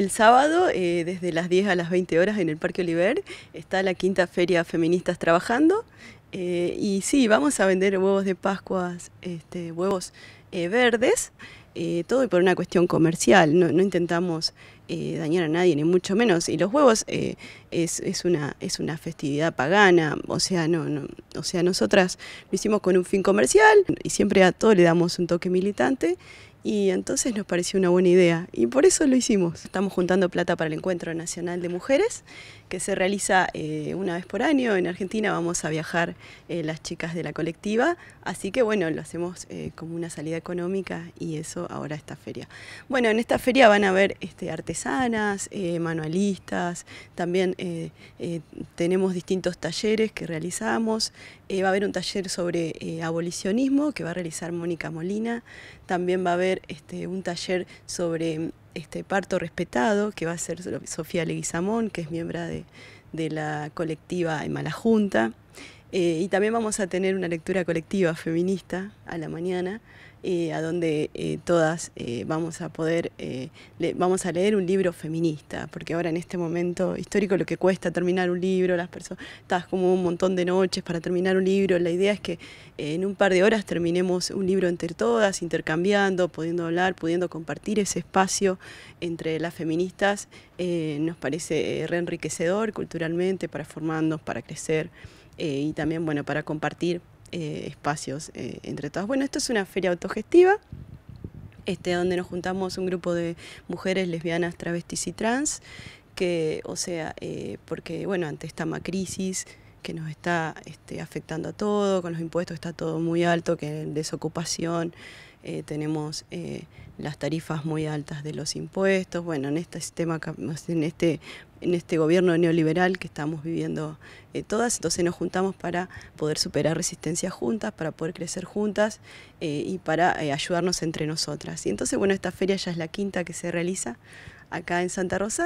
El sábado, eh, desde las 10 a las 20 horas en el Parque Oliver, está la quinta feria Feministas Trabajando. Eh, y sí, vamos a vender huevos de Pascuas, este, huevos eh, verdes, todo por una cuestión comercial. No, intentamos dañar a nadie, ni mucho menos. Y los huevos es, una, es una festividad pagana, o sea, no, no, o sea, nosotras lo hicimos con un fin comercial y siempre a todo le damos un toque militante. Y entonces nos pareció una buena idea y por eso lo hicimos. Estamos juntando plata para el Encuentro Nacional de Mujeres, que se realiza eh, una vez por año en Argentina. Vamos a viajar eh, las chicas de la colectiva, así que bueno, lo hacemos eh, como una salida económica y eso ahora esta feria. Bueno, en esta feria van a haber este, artesanas, manualistas, también tenemos distintos talleres que realizamos. va a haber un taller sobre abolicionismo que va a realizar Mónica Molina, también va a haber este, un taller sobre este parto respetado, que va a ser Sofía Leguizamón, que es miembro de, la colectiva en Mala Junta. Eh, y también vamos a tener una lectura colectiva feminista a la mañana eh, a donde eh, todas eh, vamos a poder, vamos a leer un libro feminista, porque ahora en este momento histórico lo que cuesta terminar un libro, las personas, estás como un montón de noches para terminar un libro, la idea es que en un par de horas terminemos un libro entre todas, intercambiando, pudiendo hablar, pudiendo compartir ese espacio entre las feministas, nos parece reenriquecedor culturalmente, para formarnos, para crecer y también bueno, para compartir eh, espacios eh, entre todas. Bueno, esto es una feria autogestiva. Este, donde nos juntamos un grupo de mujeres lesbianas, travestis y trans, que, o sea, eh, porque, bueno, ante esta macrisis que nos está este, afectando a todo, con los impuestos está todo muy alto, que en desocupación eh, tenemos eh, las tarifas muy altas de los impuestos, bueno, en este sistema, en este, en este gobierno neoliberal que estamos viviendo eh, todas, entonces nos juntamos para poder superar resistencias juntas, para poder crecer juntas y para ayudarnos entre nosotras. Y entonces, bueno, esta feria ya es la quinta que se realiza acá en Santa Rosa.